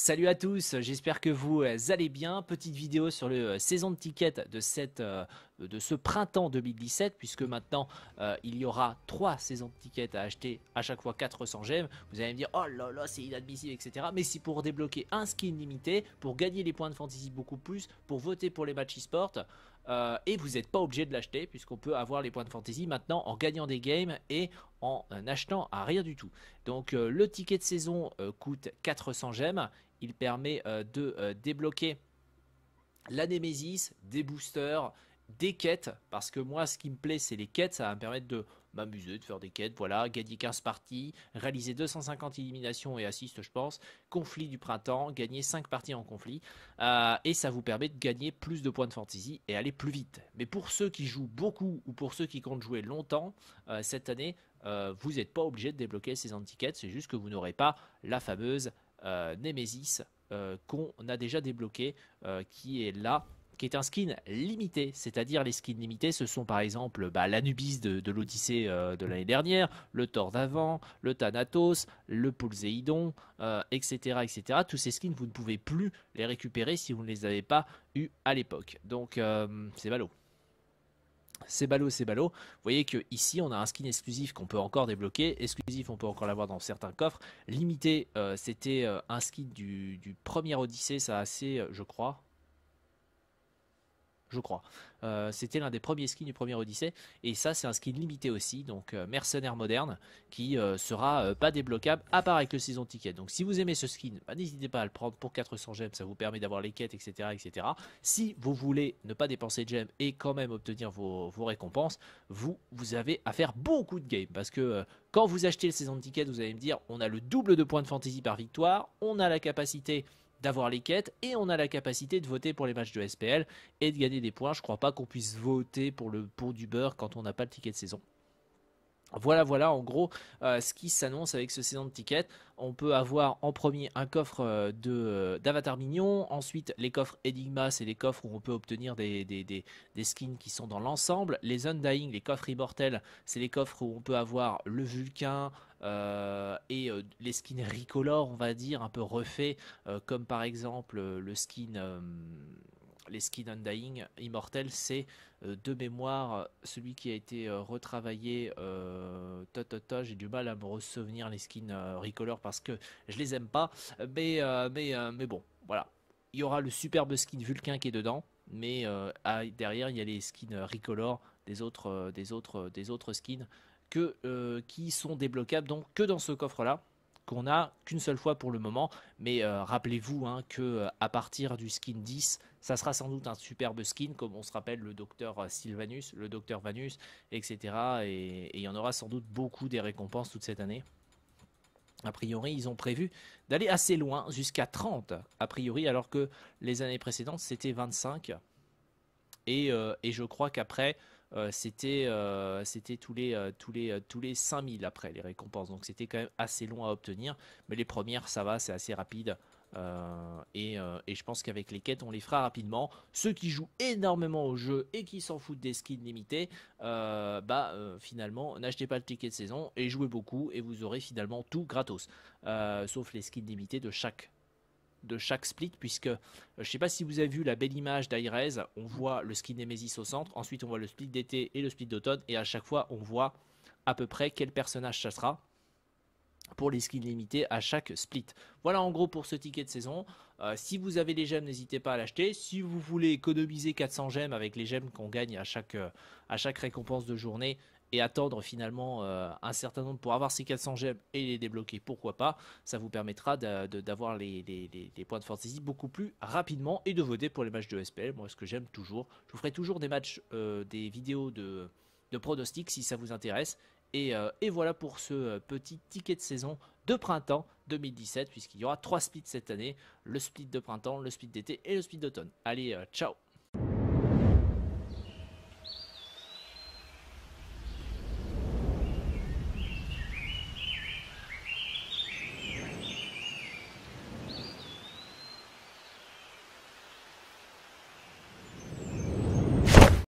Salut à tous, j'espère que vous euh, allez bien. Petite vidéo sur le euh, saison de tickets de, cette, euh, de ce printemps 2017, puisque maintenant il y aura trois saisons de tickets à acheter, à chaque fois 400 gemmes. Vous allez me dire, oh là là, c'est inadmissible, etc. Mais c'est pour débloquer un skin limité, pour gagner les points de fantasy beaucoup plus, pour voter pour les matchs e-sport. et vous n'êtes pas obligé de l'acheter puisqu'on peut avoir les points de fantasy maintenant en gagnant des games et en achetant à rien du tout. Donc le ticket de saison coûte 400 gemmes il permet euh, de euh, débloquer la des boosters, des quêtes, parce que moi ce qui me plaît c'est les quêtes, ça va me permettre de m'amuser, de faire des quêtes, voilà, gagner 15 parties, réaliser 250 éliminations et assistes je pense, conflit du printemps, gagner 5 parties en conflit, euh, et ça vous permet de gagner plus de points de fantasy et aller plus vite. Mais pour ceux qui jouent beaucoup ou pour ceux qui comptent jouer longtemps, cette année, vous n'êtes pas obligé de débloquer ces antiquettes, c'est juste que vous n'aurez pas la fameuse euh, Nemesis euh, qu'on a déjà débloqué, euh, qui est là qui est un skin limité, c'est-à-dire les skins limités, ce sont par exemple bah, l'Anubis de, l'Odyssée de l'année dernière, le Thor d'avant, le Thanatos, le Poulzeidon, etc., etc. Tous ces skins, vous ne pouvez plus les récupérer si vous ne les avez pas eu à l'époque. Donc c'est ballot c'est ballot, c'est ballot. Vous voyez que ici, on a un skin exclusif qu'on peut encore débloquer. Exclusif, on peut encore l'avoir dans certains coffres. Limité, euh, c'était euh, un skin du, du premier Odyssée, ça a assez, euh, je crois je crois. Euh, c'était l'un des premiers skins du premier Odyssée. Et ça, c'est un skin limité aussi, donc euh, mercenaire moderne, qui ne euh, sera pas débloquable à part avec le saison ticket. Donc si vous aimez ce skin, bah, n'hésitez pas à le prendre pour 400 gemmes, ça vous permet d'avoir les quêtes, etc., etc. Si vous voulez ne pas dépenser de gemmes et quand même obtenir vos, récompenses, vous, vous avez à faire beaucoup de game parce que quand vous achetez le saison ticket, vous allez me dire on a le double de points de fantasy par victoire, on a la capacité d'avoir les quêtes et on a la capacité de voter pour les matchs de SPL et de gagner des points. Je crois pas qu'on puisse voter pour le pour du beurre quand on n'a pas le ticket de saison. Voilà, voilà, en gros, euh, ce qui s'annonce avec ce saison de tickets. On peut avoir en premier un coffre euh, euh, d'Avatar Mignon, ensuite les coffres Enigma, c'est les coffres où on peut obtenir des, des, skins qui sont dans l'ensemble. Les Undying, les coffres Immortels, c'est les coffres où on peut avoir le Vulcain et les skins ricolores, on va dire, un peu refaits, comme par exemple le skin les skins Undying Immortel, c'est euh, de mémoire celui qui a été euh, retravaillé. Euh, j'ai du mal à me ressouvenir les skins Recolor parce que je les aime pas. Mais, mais, mais bon, voilà. Il y aura le superbe skin Vulcain qui est dedans. Mais derrière, il y a les skins Recolor des autres, des autres, des autres skins qui sont débloquables donc que dans ce coffre-là qu'on a qu'une seule fois pour le moment. Mais euh, rappelez-vous qu'à hein, que euh, à partir du skin 10, ça sera sans doute un superbe skin, comme on se rappelle le docteur euh, Sylvanus, le docteur Vanus, etc. Et il y en aura sans doute beaucoup des récompenses toute cette année. A priori, ils ont prévu d'aller assez loin, jusqu'à 30, a priori, alors que les années précédentes, c'était 25. et, je crois qu'après, euh, c'était euh, c'était tous les euh, tous les tous les 5000 après les récompenses. Donc c'était quand même assez long à obtenir, mais les premières ça va, c'est assez rapide. et, je pense qu'avec les quêtes, on les fera rapidement. Ceux qui jouent énormément au jeu et qui s'en foutent des skins limités, bah finalement, n'achetez pas le ticket de saison et jouez beaucoup et vous aurez finalement tout gratos, sauf les skins limités de chaque de chaque split, puisque euh, je ne sais pas si vous avez vu la belle image d'Aires, on voit le skin Nemesis au centre, ensuite on voit le split d'été et le split d'automne, et à chaque fois on voit à peu près quel personnage ça sera pour les skins limités à chaque split. Voilà en gros pour ce ticket de saison. Euh, si vous avez les gemmes, n'hésitez pas à l'acheter. Si vous voulez économiser 400 gemmes avec les gemmes qu'on gagne à chaque, euh, à chaque récompense de journée, et attendre finalement euh, un certain nombre pour avoir ces 400 gemmes et les débloquer, pourquoi pas, ça vous permettra d'avoir les, points de fantasy beaucoup plus rapidement et de voter pour les matchs de SPL. Moi, ce que j'aime toujours, je vous ferai toujours des matchs, euh, des vidéos de, de pronostics si ça vous intéresse. Et, euh, et voilà pour ce petit ticket de saison de printemps 2017, puisqu'il y aura trois splits cette année, le split de printemps, le split d'été et le split d'automne. Allez, ciao